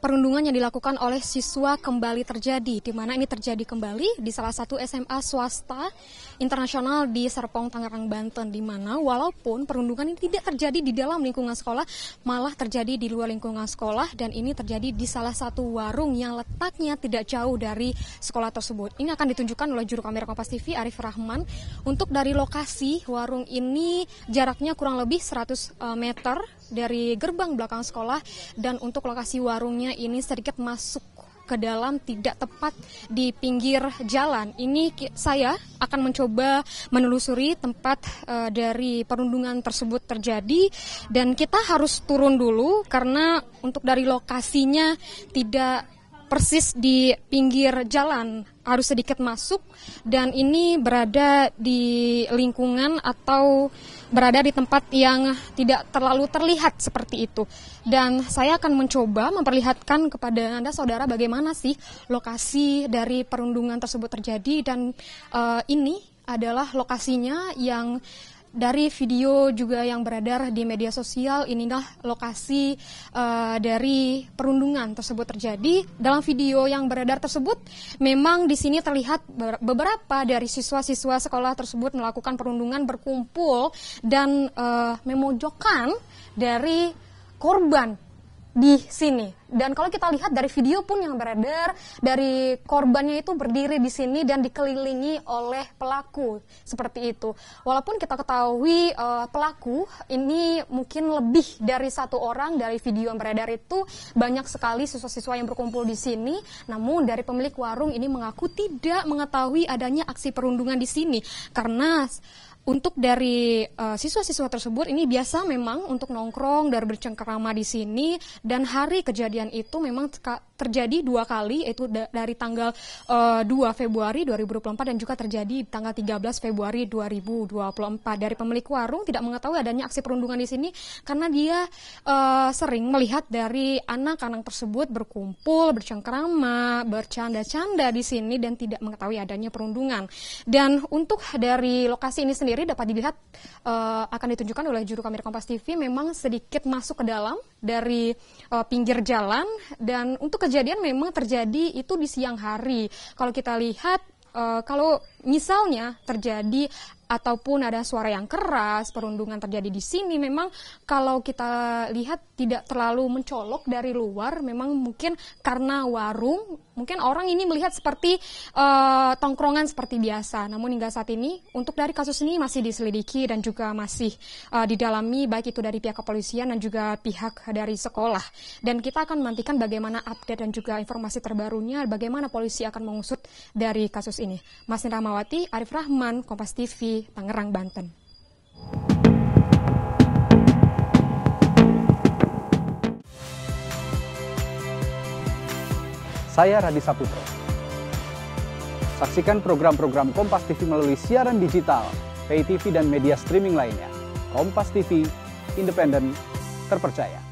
perundungan yang dilakukan oleh siswa kembali terjadi, di mana ini terjadi kembali di salah satu SMA swasta internasional di Serpong, Tangerang, Banten, di mana walaupun perundungan ini tidak terjadi di dalam lingkungan sekolah, malah terjadi di luar lingkungan sekolah dan ini terjadi di salah satu warung yang letaknya tidak jauh dari sekolah tersebut. Ini akan ditunjukkan oleh juru kamera Kompas TV Arif Rahman. Untuk dari lokasi warung ini jaraknya kurang lebih 100 eh, meter dari gerbang belakang sekolah dan untuk lokasi warungnya ini sedikit masuk ke dalam tidak tepat di pinggir jalan. Ini saya akan mencoba menelusuri tempat e, dari perundungan tersebut terjadi dan kita harus turun dulu karena untuk dari lokasinya tidak persis di pinggir jalan, harus sedikit masuk dan ini berada di lingkungan atau berada di tempat yang tidak terlalu terlihat seperti itu. Dan saya akan mencoba memperlihatkan kepada Anda saudara bagaimana sih lokasi dari perundungan tersebut terjadi dan uh, ini adalah lokasinya yang dari video juga yang beredar di media sosial inilah lokasi uh, dari perundungan tersebut terjadi. Dalam video yang beredar tersebut memang di sini terlihat beberapa dari siswa-siswa sekolah tersebut melakukan perundungan berkumpul dan uh, eh, memojokkan dari korban di sini. Dan kalau kita lihat dari video pun yang beredar, dari korbannya itu berdiri di sini dan dikelilingi oleh pelaku seperti itu. Walaupun kita ketahui uh, pelaku ini mungkin lebih dari satu orang dari video yang beredar itu banyak sekali siswa-siswa yang berkumpul di sini. Namun dari pemilik warung ini mengaku tidak mengetahui adanya aksi perundungan di sini karena untuk dari eh, siswa-siswa uh, tersebut ini biasa memang untuk nongkrong dan bercengkerama di sini dan hari kejadian itu memang terjadi dua kali yaitu da dari tanggal uh, eh, 2 Februari 2024 dan juga terjadi tanggal 13 Februari 2024 dari pemilik warung tidak mengetahui adanya aksi perundungan di sini karena dia uh, sering melihat dari anak-anak tersebut berkumpul bercengkerama bercanda-canda di sini dan tidak mengetahui adanya perundungan dan untuk dari lokasi ini sendiri sendiri dapat dilihat uh, akan ditunjukkan oleh juru kamera Kompas TV memang sedikit masuk ke dalam dari uh, pinggir jalan dan untuk kejadian memang terjadi itu di siang hari. Kalau kita lihat uh, kalau misalnya terjadi ataupun ada suara yang keras, perundungan terjadi di sini memang kalau kita lihat tidak terlalu mencolok dari luar, memang mungkin karena warung, mungkin orang ini melihat seperti uh, tongkrongan seperti biasa. Namun hingga saat ini untuk dari kasus ini masih diselidiki dan juga masih uh, didalami baik itu dari pihak kepolisian dan juga pihak dari sekolah. Dan kita akan menantikan bagaimana update dan juga informasi terbarunya bagaimana polisi akan mengusut dari kasus ini. Mas Nirmawati Arif Rahman, Kompas TV, Tangerang, Banten. Saya Radi Saputro. Saksikan program-program Kompas TV melalui siaran digital, pay TV dan media streaming lainnya. Kompas TV, independen, terpercaya.